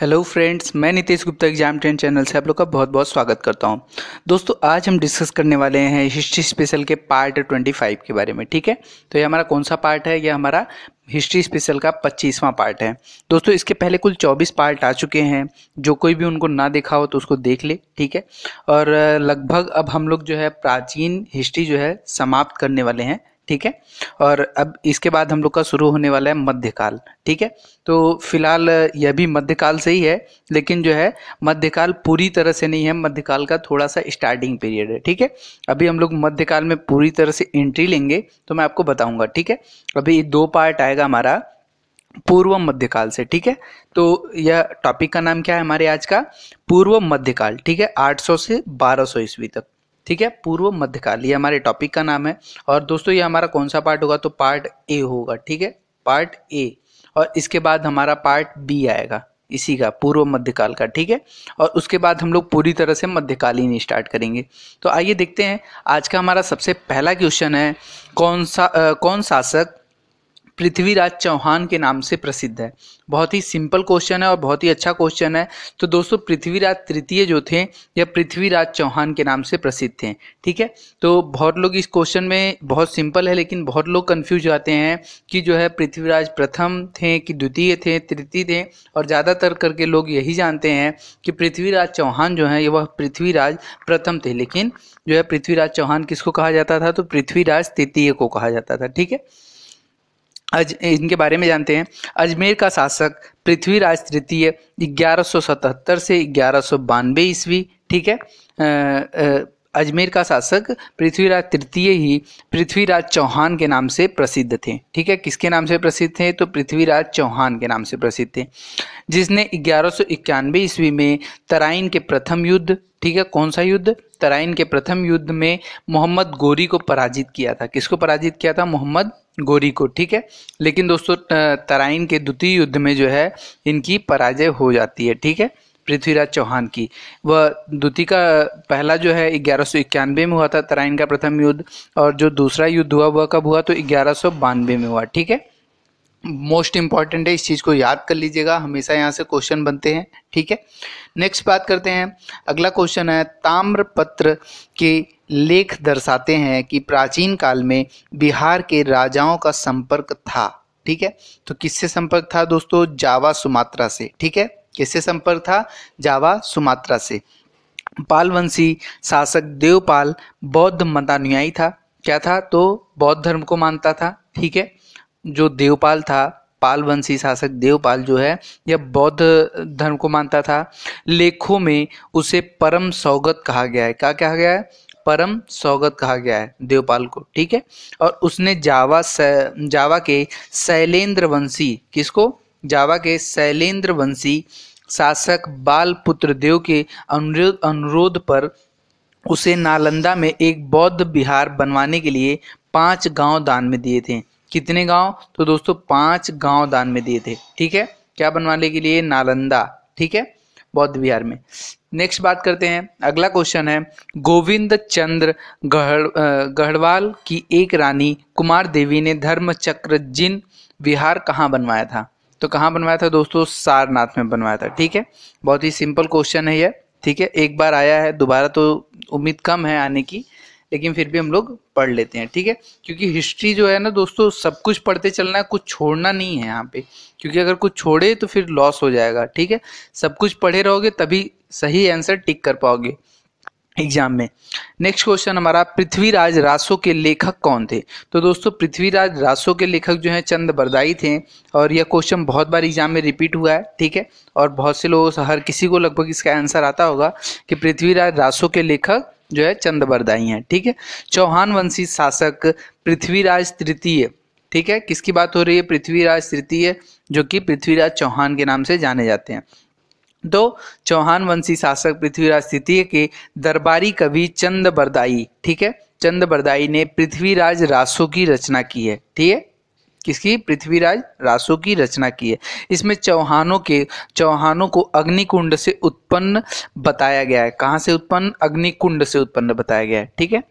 hello friends मैं Nitish Gupta exam train channel से आप लोग का बहुत बहुत स्वागत करता हूं दोस्तों आज हम डिस्कस करने वाले हैं हिस्ट्री स्पेशल के पार्ट 25 के बारे में ठीक है तो ये हमारा कौन सा पार्ट है ये हमारा हिस्ट्री स्पेशल का पच्चीसवां पार्ट है दोस्तों इसके पहले कुल चौबीस पार्ट आ चुके हैं जो कोई भी उनको ना देखा हो तो उसको देख ले ठीक है और लगभग अब हम लोग जो है प्राचीन हिस्ट्री जो है समाप्त करने वाले हैं ठीक है और अब इसके बाद हम लोग का शुरू होने वाला है मध्यकाल ठीक है तो फिलहाल यह भी मध्यकाल से ही है लेकिन जो है मध्यकाल पूरी तरह से नहीं है मध्यकाल का थोड़ा सा स्टार्टिंग पीरियड है ठीक है अभी हम लोग मध्यकाल में पूरी तरह से एंट्री लेंगे तो मैं आपको बताऊंगा ठीक है अभी दो पार्ट आएगा हमारा पूर्व मध्यकाल से ठीक है तो यह टॉपिक का नाम क्या है हमारे आज का पूर्व मध्यकाल ठीक है 800 से 1200 ईस्वी तक ठीक है पूर्व मध्यकाल ये हमारे टॉपिक का नाम है और दोस्तों ये हमारा कौन सा पार्ट होगा तो पार्ट ए होगा ठीक है पार्ट ए और इसके बाद हमारा पार्ट बी आएगा इसी का पूर्व मध्यकाल का ठीक है और उसके बाद हम लोग पूरी तरह से मध्यकालीन स्टार्ट करेंगे तो आइए देखते हैं आज का हमारा सबसे पहला क्वेश्चन है कौन सा आ, कौन शासक पृथ्वीराज चौहान के नाम से प्रसिद्ध है बहुत ही सिंपल क्वेश्चन है और बहुत ही अच्छा क्वेश्चन है तो दोस्तों पृथ्वीराज तृतीय जो थे यह पृथ्वीराज चौहान के नाम से प्रसिद्ध थे ठीक है तो बहुत लोग इस क्वेश्चन में बहुत सिंपल है लेकिन बहुत लोग कन्फ्यूज आते हैं कि जो है पृथ्वीराज प्रथम थे कि द्वितीय थे तृतीय थे और ज़्यादातर करके लोग यही जानते हैं कि पृथ्वीराज चौहान जो है वह पृथ्वीराज प्रथम थे लेकिन जो है पृथ्वीराज चौहान किसको कहा जाता था तो पृथ्वीराज तृतीय को कहा जाता था ठीक है अज इनके बारे में जानते हैं अजमेर का शासक पृथ्वीराज तृतीय 1177 से ग्यारह सौ ईस्वी ठीक है अजमेर का शासक पृथ्वीराज तृतीय ही पृथ्वीराज चौहान के नाम से प्रसिद्ध थे ठीक है किसके नाम से प्रसिद्ध थे तो पृथ्वीराज चौहान के नाम से प्रसिद्ध थे जिसने ग्यारह ईस्वी में तराइन के प्रथम युद्ध ठीक है कौन सा युद्ध तराइन के प्रथम युद्ध में मोहम्मद गोरी को पराजित किया था किसको पराजित किया था मोहम्मद गोरी को ठीक है लेकिन दोस्तों तराइन के द्वितीय युद्ध में जो है इनकी पराजय हो जाती है ठीक है पृथ्वीराज चौहान की वह द्वितीय का पहला जो है ग्यारह सौ में हुआ था तराइन का प्रथम युद्ध और जो दूसरा युद्ध हुआ वह कब हुआ तो ग्यारह सौ बानवे में हुआ ठीक है मोस्ट इंपॉर्टेंट है इस चीज़ को याद कर लीजिएगा हमेशा यहाँ से क्वेश्चन बनते हैं ठीक है नेक्स्ट बात करते हैं अगला क्वेश्चन है ताम्रपत्र के लेख दर्शाते हैं कि प्राचीन काल में बिहार के राजाओं का संपर्क था ठीक है तो किससे संपर्क था दोस्तों जावा सुमात्रा से ठीक है किससे संपर्क था जावा सुमात्रा से पालवंशी शासक देवपाल बौद्ध मतानुयायी था क्या था तो बौद्ध धर्म को मानता था ठीक है जो देवपाल था पालवंशी शासक देवपाल जो है यह बौद्ध धर्म को मानता था लेखों में उसे परम सौगत कहा गया है क्या कहा गया है परम सौगत कहा गया है देवपाल को ठीक है और उसने जावा जावा के शैलेंद्र वंशी किसको जावा के शैलेंद्र वंशी शासक बाल पुत्र देव के अनुरोध अनुरोध पर उसे नालंदा में एक बौद्ध विहार बनवाने के लिए पांच गांव दान में दिए थे कितने गांव तो दोस्तों पांच गांव दान में दिए थे ठीक है क्या बनवाने के लिए नालंदा ठीक है बौद्ध विहार में नेक्स्ट बात करते हैं अगला क्वेश्चन है गोविंद चंद्र गढ़ गढ़वाल की एक रानी कुमार देवी ने धर्म चक्र जिन विहार कहाँ बनवाया था तो कहाँ बनवाया था दोस्तों सारनाथ में बनवाया था ठीक है बहुत ही सिंपल क्वेश्चन है ये ठीक है एक बार आया है दोबारा तो उम्मीद कम है आने की लेकिन फिर भी हम लोग पढ़ लेते हैं ठीक है क्योंकि हिस्ट्री जो है ना दोस्तों सब कुछ पढ़ते चलना है कुछ छोड़ना नहीं है यहाँ पे क्योंकि अगर कुछ छोड़े तो फिर लॉस हो जाएगा ठीक है सब कुछ पढ़े रहोगे तभी सही आंसर टिक कर पाओगे एग्जाम में नेक्स्ट क्वेश्चन हमारा पृथ्वीराज रासो के लेखक कौन थे तो दोस्तों पृथ्वीराज रासो के लेखक जो हैं चंद बरदाई थे और यह क्वेश्चन बहुत बार एग्जाम में रिपीट हुआ है ठीक है और बहुत से लोगों हर किसी को लगभग इसका आंसर आता होगा कि पृथ्वीराज रासो के लेखक जो है चंद बरदाई हैं ठीक है चौहान वंशी शासक पृथ्वीराज तृतीय ठीक है किसकी बात हो रही है पृथ्वीराज तृतीय जो कि पृथ्वीराज चौहान के नाम से जाने जाते हैं दो चौहान वंशी शासक पृथ्वीराज तृतीय के दरबारी कवि चंद बरदाई ठीक है चंद बरदाई ने पृथ्वीराज रासो की रचना की है ठीक है किसकी पृथ्वीराज रासो की रचना की है इसमें चौहानों के चौहानों को अग्निकुंड से उत्पन्न बताया गया है कहाँ से उत्पन्न अग्निकुंड से उत्पन्न बताया गया है ठीक है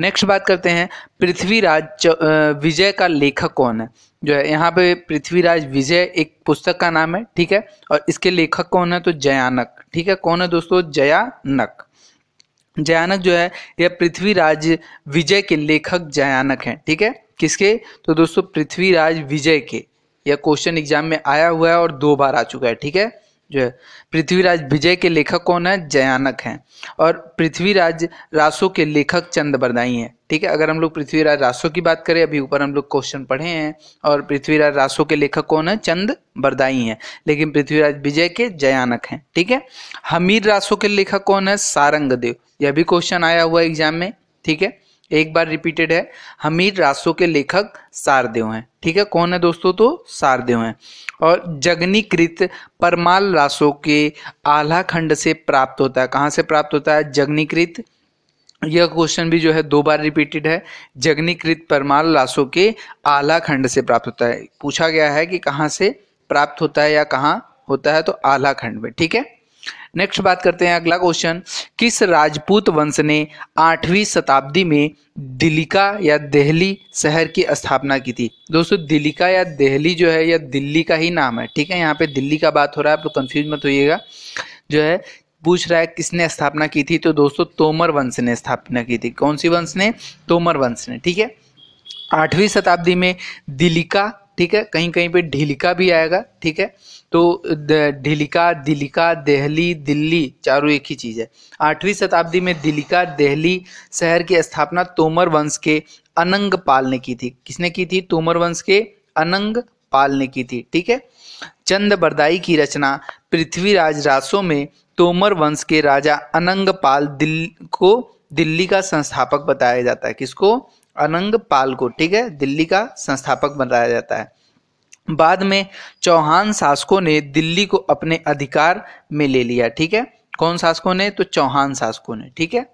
नेक्स्ट बात करते हैं पृथ्वीराज विजय का लेखक कौन है जो है यहाँ पे पृथ्वीराज विजय एक पुस्तक का नाम है ठीक है और इसके लेखक कौन है तो जयानक ठीक है कौन है दोस्तों जयानक जयानक जो है यह पृथ्वीराज विजय के लेखक जयानक हैं ठीक है किसके तो दोस्तों पृथ्वीराज विजय के यह क्वेश्चन एग्जाम में आया हुआ है और दो बार आ चुका है ठीक है जो है पृथ्वीराज विजय के लेखक कौन है जयानक हैं और पृथ्वीराज रासो के लेखक चंद बरदाई हैं ठीक है अगर हम लोग पृथ्वीराज रासो की बात करें अभी ऊपर हम लोग क्वेश्चन पढ़े हैं और पृथ्वीराज रासो के लेखक कौन है चंद बरदाई हैं लेकिन पृथ्वीराज विजय के जयानक हैं ठीक है हमीर रासो के लेखक कौन है सारंग देव यह भी क्वेश्चन आया हुआ एग्जाम में ठीक है एक बार रिपीटेड है हमीर रासो के लेखक सारदेव हैं ठीक है कौन है दोस्तों तो सारदेव हैं और जगनीकृत परमाल रासो के आला खंड से प्राप्त होता है कहाँ से प्राप्त होता है जगनीकृत यह क्वेश्चन भी जो है दो बार रिपीटेड है जगनीकृत परमाल रासो के आला खंड से प्राप्त होता है पूछा गया है कि कहाँ से प्राप्त होता है या कहाँ होता है तो आला खंड में ठीक है नेक्स्ट बात करते हैं अगला क्वेश्चन किस राजपूत वंश ने आठवीं शताब्दी में दिलिका या दिल्ली शहर की स्थापना की थी दोस्तों दिलिका या दिल्ली जो है या दिल्ली का ही नाम है ठीक है यहाँ पे दिल्ली का बात हो रहा है आप लोग कन्फ्यूज मत होइएगा जो है पूछ रहा है किसने स्थापना की थी तो दोस्तों तोमर वंश ने स्थापना की थी कौन सी वंश ने तोमर वंश ने ठीक है आठवीं शताब्दी में दिलिका ठीक है कहीं कहीं पे ढीलिका भी आएगा ठीक है तो ढीलिका दिलिका देहली दिल्ली चारों एक ही चीज़ है आठवीं शताब्दी में दिलिका देहली शहर की स्थापना तोमर वंश के अनंग पाल ने की थी किसने की थी तोमर वंश के अनंग पाल ने की थी ठीक है चंद बरदाई की रचना पृथ्वीराज रासों में तोमर वंश के राजा अनंग पाल दिल को दिल्ली का संस्थापक बताया जाता है किसको अनंग पाल को ठीक है दिल्ली का संस्थापक बनाया जाता है बाद में चौहान शासकों ने दिल्ली को अपने अधिकार में ले लिया ठीक है कौन शासकों ने तो चौहान शासकों ने ठीक है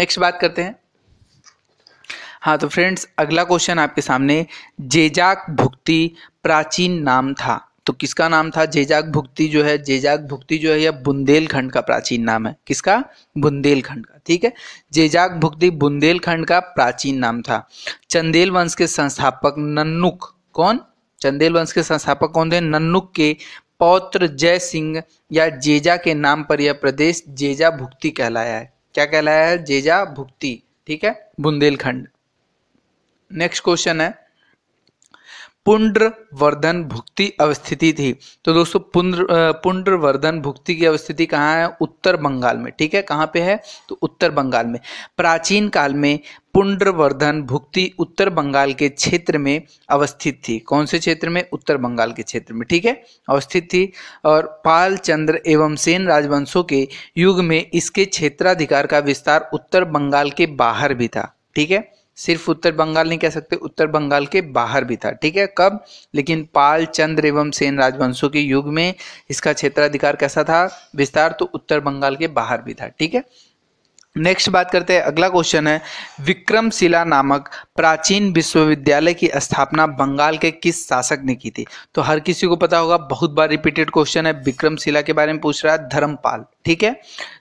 नेक्स्ट बात करते हैं हाँ तो फ्रेंड्स अगला क्वेश्चन आपके सामने जेजाक भुक्ति प्राचीन नाम था तो किसका नाम था जेजाक भुक्ति जो है जेजाक भुक्ति जो है यह बुंदेलखंड का प्राचीन नाम है किसका बुंदेलखंड का ठीक है जेजाक भुक्ति बुंदेलखंड का प्राचीन नाम था चंदेल वंश के संस्थापक नन्नुक कौन चंदेल वंश के संस्थापक कौन थे नन्नुक के पौत्र जय सिंह या जेजा के नाम पर यह प्रदेश जेजा भुक्ति कहलाया है क्या कहलाया है जेजा भुक्ति ठीक है बुंदेलखंड नेक्स्ट क्वेश्चन है पुनर्वर्धन भुक्ति अवस्थिति थी तो दोस्तों पुण्र पुण्डवर्धन भुक्ति की अवस्थिति कहाँ है उत्तर बंगाल में ठीक है कहाँ पे है तो उत्तर बंगाल में प्राचीन काल में पुनर्वर्धन भुक्ति उत्तर बंगाल के क्षेत्र में अवस्थित थी कौन से क्षेत्र में उत्तर बंगाल के क्षेत्र में ठीक है अवस्थित थी और पाल चंद्र एवं सेन राजवंशों के युग में इसके क्षेत्राधिकार का विस्तार उत्तर बंगाल के बाहर भी था ठीक है सिर्फ उत्तर बंगाल नहीं कह सकते उत्तर बंगाल के बाहर भी था ठीक है कब लेकिन पाल चंद्र एवं सेन राजवंशों के युग में इसका क्षेत्राधिकार कैसा था विस्तार तो उत्तर बंगाल के बाहर भी था ठीक है नेक्स्ट बात करते हैं अगला क्वेश्चन है विक्रमशिला नामक प्राचीन विश्वविद्यालय की स्थापना बंगाल के किस शासक ने की थी तो हर किसी को पता होगा बहुत बार रिपीटेड क्वेश्चन है विक्रमशिला के बारे में पूछ रहा है धर्मपाल ठीक है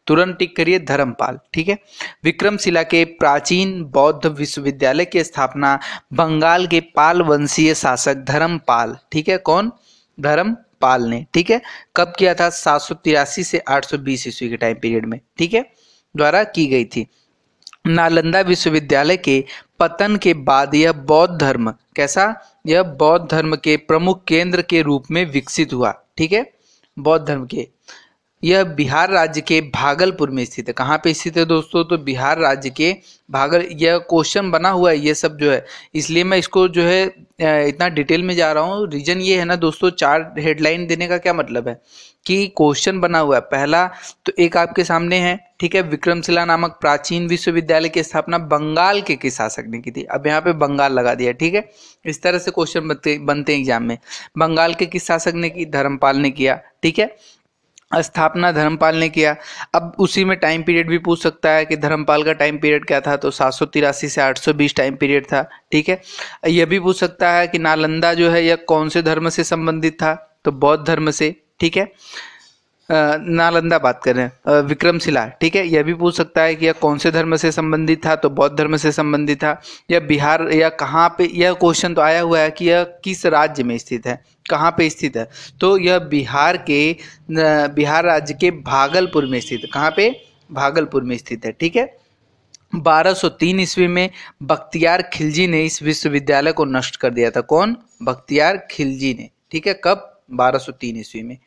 तुरंत टिक करिए धर्मपाल ठीक है विक्रमशिला के प्राचीन बौद्ध विश्वविद्यालय की स्थापना बंगाल के पाल वंशीय शासक धर्मपाल ठीक है कौन धर्म पाल ने ठीक है कब किया था सात से आठ ईस्वी के टाइम पीरियड में ठीक है द्वारा की गई थी नालंदा विश्वविद्यालय के पतन के बाद यह बौद्ध धर्म कैसा यह बौद्ध धर्म के प्रमुख केंद्र के रूप में विकसित हुआ ठीक है बौद्ध धर्म के यह बिहार राज्य के भागलपुर में स्थित है कहाँ पे स्थित है दोस्तों तो बिहार राज्य के भागल यह क्वेश्चन बना हुआ है ये सब जो है इसलिए मैं इसको जो है इतना डिटेल में जा रहा हूँ रीजन ये है ना दोस्तों चार हेडलाइन देने का क्या मतलब है कि क्वेश्चन बना हुआ है पहला तो एक आपके सामने है ठीक है विक्रमशिला नामक प्राचीन विश्वविद्यालय की स्थापना बंगाल के किस शासक ने की थी अब यहाँ पे बंगाल लगा दिया ठीक है इस तरह से क्वेश्चन बनते बनते हैं एग्जाम में बंगाल के किस शासक ने की धर्मपाल ने किया ठीक है स्थापना धर्मपाल ने किया अब उसी में टाइम पीरियड भी पूछ सकता है कि धर्मपाल का टाइम पीरियड क्या था तो सात से 820 टाइम पीरियड था ठीक है यह भी पूछ सकता है कि नालंदा जो है यह कौन से धर्म से संबंधित था तो बौद्ध धर्म से ठीक है नालंदा बात कर रहे हैं विक्रमशिला ठीक है यह भी पूछ सकता है कि यह कौन से धर्म से संबंधित था तो बौद्ध धर्म से संबंधित था या बिहार या कहाँ पे यह क्वेश्चन तो आया हुआ है कि यह किस राज्य में स्थित है कहाँ पे स्थित है तो यह बिहार के बिहार राज्य के भागलपुर में स्थित है कहाँ पे भागलपुर में स्थित है ठीक है 1203 ईस्वी में बख्तियार खिलजी ने इस विश्वविद्यालय को नष्ट कर दिया था कौन बख्तियार खिलजी ने ठीक है कब 1203 ईस्वी में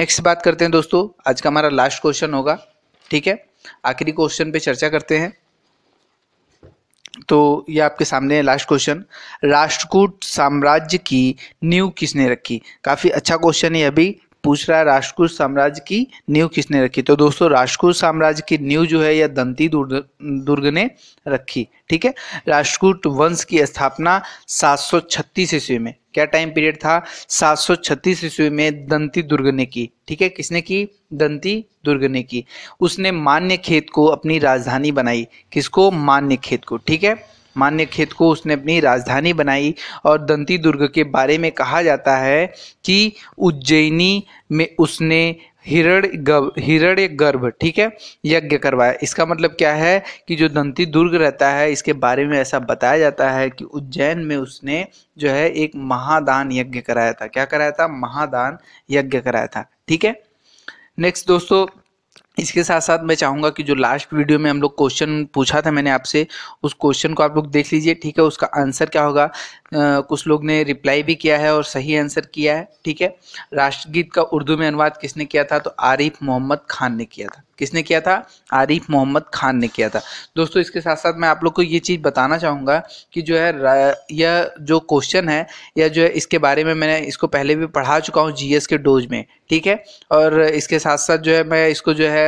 नेक्स्ट बात करते हैं दोस्तों आज का हमारा लास्ट क्वेश्चन होगा ठीक है आखिरी क्वेश्चन पे चर्चा करते हैं तो ये आपके सामने है लास्ट क्वेश्चन राष्ट्रकूट साम्राज्य की नींव किसने रखी काफ़ी अच्छा क्वेश्चन है अभी पूछ रहा है राजकूट साम्राज्य की नींव किसने रखी तो दोस्तों राजकूट साम्राज्य की नींव जो है यह दंती दुर्ग दुर्ग ने रखी ठीक है राजकूट वंश की स्थापना 736 ईस्वी में क्या टाइम पीरियड था 736 ईस्वी में दंती दुर्ग ने की ठीक है किसने की दंती दुर्ग ने की उसने मान्य खेत को अपनी राजधानी बनाई किसको मान्य खेत को ठीक है मान्य खेत को उसने अपनी राजधानी बनाई और दंती दुर्ग के बारे में कहा जाता है कि उज्जैनी में उसने हिरण गर्भ हिरण्य गर्भ ठीक है यज्ञ करवाया इसका मतलब क्या है कि जो दंती दुर्ग रहता है इसके बारे में ऐसा बताया जाता है कि उज्जैन में उसने जो है एक महादान यज्ञ कराया था क्या कराया था महादान यज्ञ कराया था ठीक है नेक्स्ट दोस्तों इसके साथ साथ मैं चाहूँगा कि जो लास्ट वीडियो में हम लोग क्वेश्चन पूछा था मैंने आपसे उस क्वेश्चन को आप लोग देख लीजिए ठीक है उसका आंसर क्या होगा आ, कुछ लोग ने रिप्लाई भी किया है और सही आंसर किया है ठीक है राष्ट्रगीत का उर्दू में अनुवाद किसने किया था तो आरिफ मोहम्मद खान ने किया था किसने किया था आरिफ मोहम्मद खान ने किया था दोस्तों इसके साथ साथ मैं आप लोग को ये चीज़ बताना चाहूँगा कि जो है यह जो क्वेश्चन है या जो है इसके बारे में मैंने इसको पहले भी पढ़ा चुका हूँ जीएस के डोज में ठीक है और इसके साथ साथ जो है मैं इसको जो है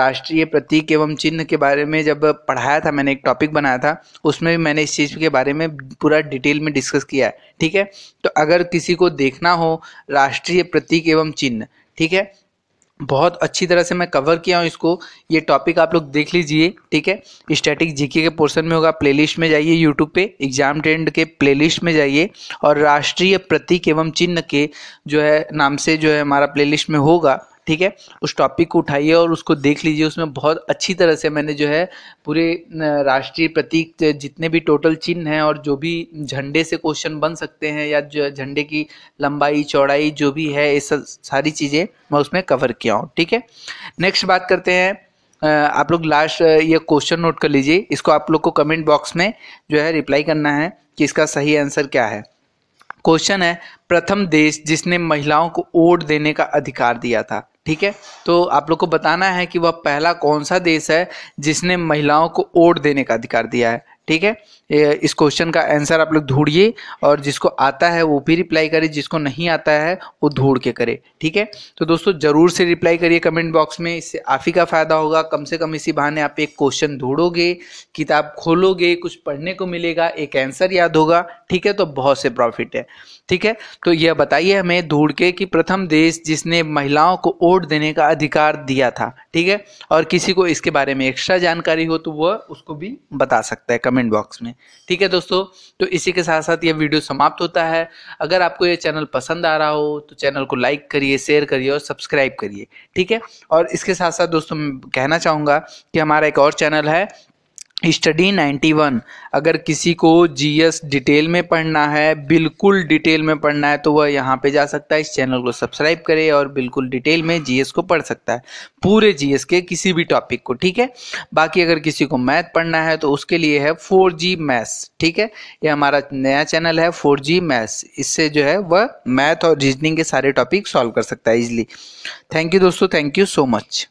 राष्ट्रीय प्रतीक एवं चिन्ह के बारे में जब पढ़ाया था मैंने एक टॉपिक बनाया था उसमें भी मैंने इस चीज़ के बारे में पूरा डिटेल में डिस्कस किया है ठीक है तो अगर किसी को देखना हो राष्ट्रीय प्रतीक एवं चिन्ह ठीक है बहुत अच्छी तरह से मैं कवर किया हूँ इसको ये टॉपिक आप लोग देख लीजिए ठीक है स्टैटिक जीके के पोर्शन में होगा प्लेलिस्ट में जाइए यूट्यूब पे एग्जाम ट्रेंड के प्लेलिस्ट में जाइए और राष्ट्रीय प्रतीक एवं चिन्ह के जो है नाम से जो है हमारा प्लेलिस्ट में होगा ठीक है उस टॉपिक को उठाइए और उसको देख लीजिए उसमें बहुत अच्छी तरह से मैंने जो है पूरे राष्ट्रीय प्रतीक जितने भी टोटल चिन्ह हैं और जो भी झंडे से क्वेश्चन बन सकते हैं या जो झंडे की लंबाई चौड़ाई जो भी है ये सारी चीज़ें मैं उसमें कवर किया हूँ ठीक है नेक्स्ट बात करते हैं आप लोग लास्ट ये क्वेश्चन नोट कर लीजिए इसको आप लोग को कमेंट बॉक्स में जो है रिप्लाई करना है कि इसका सही आंसर क्या है क्वेश्चन है प्रथम देश जिसने महिलाओं को वोट देने का अधिकार दिया था ठीक है तो आप लोग को बताना है कि वह पहला कौन सा देश है जिसने महिलाओं को वोट देने का अधिकार दिया है ठीक है इस क्वेश्चन का आंसर आप लोग ढूंढिए और जिसको आता है वो भी रिप्लाई करे जिसको नहीं आता है वो ढूंढ के करे ठीक है तो दोस्तों ज़रूर से रिप्लाई करिए कमेंट बॉक्स में इससे आप ही का फ़ायदा होगा कम से कम इसी बहाने आप एक क्वेश्चन ढूंढोगे किताब खोलोगे कुछ पढ़ने को मिलेगा एक आंसर याद होगा ठीक है तो बहुत से प्रॉफिट है ठीक है तो यह बताइए हमें ढूंढ के कि प्रथम देश जिसने महिलाओं को वोट देने का अधिकार दिया था ठीक है और किसी को इसके बारे में एक्स्ट्रा जानकारी हो तो वह उसको भी बता सकता है कमेंट बॉक्स में ठीक है दोस्तों तो इसी के साथ साथ ये वीडियो समाप्त होता है अगर आपको ये चैनल पसंद आ रहा हो तो चैनल को लाइक करिए शेयर करिए और सब्सक्राइब करिए ठीक है और इसके साथ साथ दोस्तों कहना चाहूँगा कि हमारा एक और चैनल है स्टडी 91 अगर किसी को जीएस डिटेल में पढ़ना है बिल्कुल डिटेल में पढ़ना है तो वह यहाँ पे जा सकता है इस चैनल को सब्सक्राइब करे और बिल्कुल डिटेल में जीएस को पढ़ सकता है पूरे जीएस के किसी भी टॉपिक को ठीक है बाकी अगर किसी को मैथ पढ़ना है तो उसके लिए है फोर जी मैथ्स ठीक है ये हमारा नया चैनल है फोर जी मैथ्स इससे जो है वह मैथ और रीजनिंग के सारे टॉपिक सॉल्व कर सकता है इजिली थैंक यू दोस्तों थैंक यू सो मच